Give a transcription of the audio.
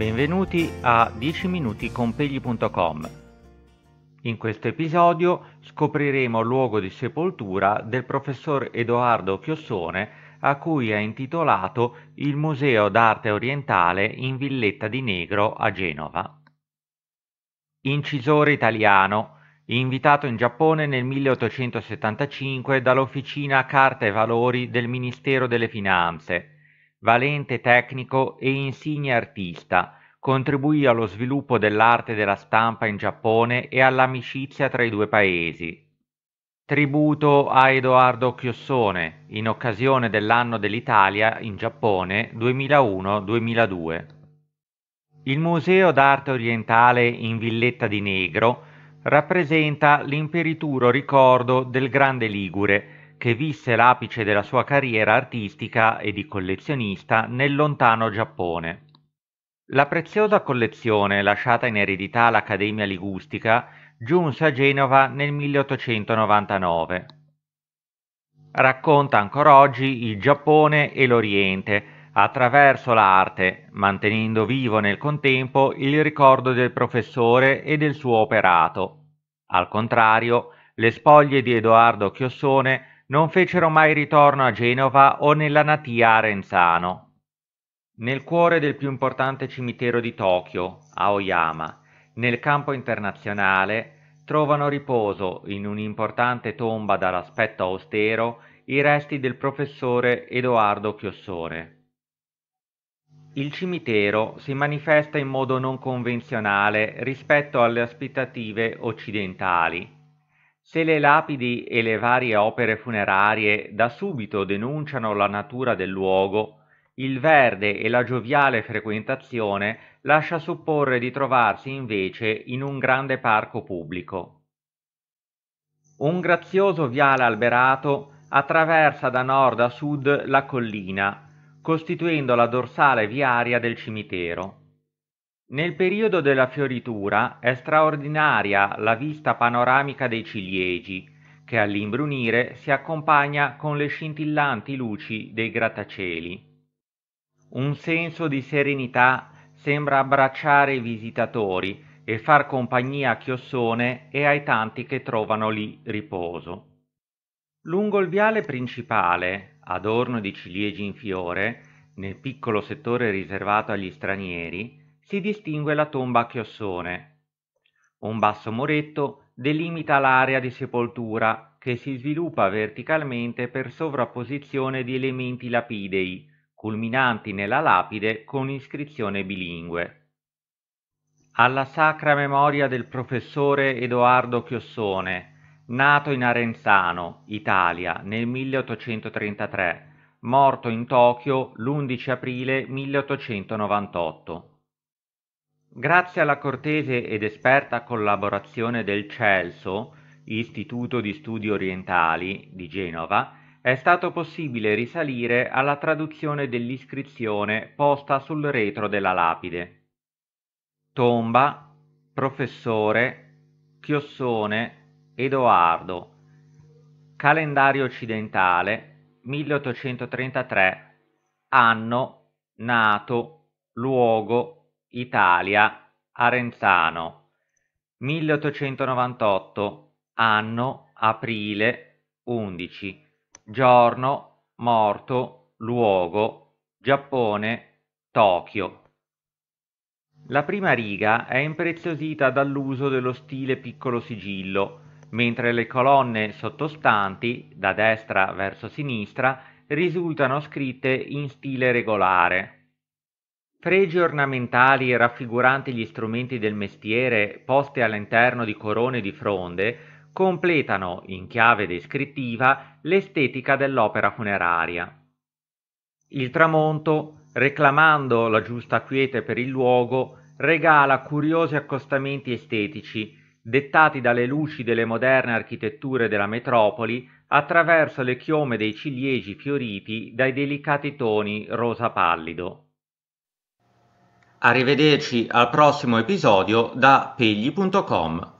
Benvenuti a 10 minuti con pegli.com. In questo episodio scopriremo il luogo di sepoltura del professor Edoardo Chiossone a cui è intitolato il Museo d'arte orientale in Villetta di Negro a Genova. Incisore italiano, invitato in Giappone nel 1875 dall'Officina Carta e Valori del Ministero delle Finanze Valente tecnico e insigne artista, contribuì allo sviluppo dell'arte della stampa in Giappone e all'amicizia tra i due paesi. Tributo a Edoardo Chiossone in occasione dell'anno dell'Italia in Giappone 2001-2002. Il Museo d'arte orientale in Villetta di Negro rappresenta l'imperituro ricordo del grande Ligure, che visse l'apice della sua carriera artistica e di collezionista nel lontano Giappone. La preziosa collezione lasciata in eredità all'Accademia Ligustica giunse a Genova nel 1899. Racconta ancora oggi il Giappone e l'Oriente attraverso l'arte, mantenendo vivo nel contempo il ricordo del professore e del suo operato. Al contrario, le spoglie di Edoardo Chiossone non fecero mai ritorno a Genova o nella natia Arenzano. Nel cuore del più importante cimitero di Tokyo, a Oyama, nel campo internazionale, trovano riposo in un'importante tomba dall'aspetto austero i resti del professore Edoardo Chiossone. Il cimitero si manifesta in modo non convenzionale rispetto alle aspettative occidentali se le lapidi e le varie opere funerarie da subito denunciano la natura del luogo, il verde e la gioviale frequentazione lascia supporre di trovarsi invece in un grande parco pubblico. Un grazioso viale alberato attraversa da nord a sud la collina, costituendo la dorsale viaria del cimitero. Nel periodo della fioritura è straordinaria la vista panoramica dei ciliegi, che all'imbrunire si accompagna con le scintillanti luci dei grattacieli. Un senso di serenità sembra abbracciare i visitatori e far compagnia a Chiossone e ai tanti che trovano lì riposo. Lungo il viale principale, adorno di ciliegi in fiore, nel piccolo settore riservato agli stranieri, si distingue la tomba a chiossone. Un basso muretto delimita l'area di sepoltura che si sviluppa verticalmente per sovrapposizione di elementi lapidei, culminanti nella lapide con iscrizione bilingue. Alla sacra memoria del professore Edoardo Chiossone, nato in Arenzano, Italia, nel 1833, morto in Tokyo l'11 aprile 1898. Grazie alla cortese ed esperta collaborazione del CELSO, Istituto di Studi Orientali di Genova, è stato possibile risalire alla traduzione dell'iscrizione posta sul retro della lapide. Tomba, professore, Chiossone, Edoardo, calendario occidentale, 1833, anno, nato, luogo, Italia, Arenzano, 1898, anno, aprile, 11, giorno, morto, luogo, Giappone, Tokyo. La prima riga è impreziosita dall'uso dello stile piccolo sigillo, mentre le colonne sottostanti, da destra verso sinistra, risultano scritte in stile regolare. Fregi ornamentali raffiguranti gli strumenti del mestiere posti all'interno di corone di fronde completano, in chiave descrittiva, l'estetica dell'opera funeraria. Il tramonto, reclamando la giusta quiete per il luogo, regala curiosi accostamenti estetici, dettati dalle luci delle moderne architetture della metropoli attraverso le chiome dei ciliegi fioriti dai delicati toni rosa pallido. Arrivederci al prossimo episodio da pegli.com.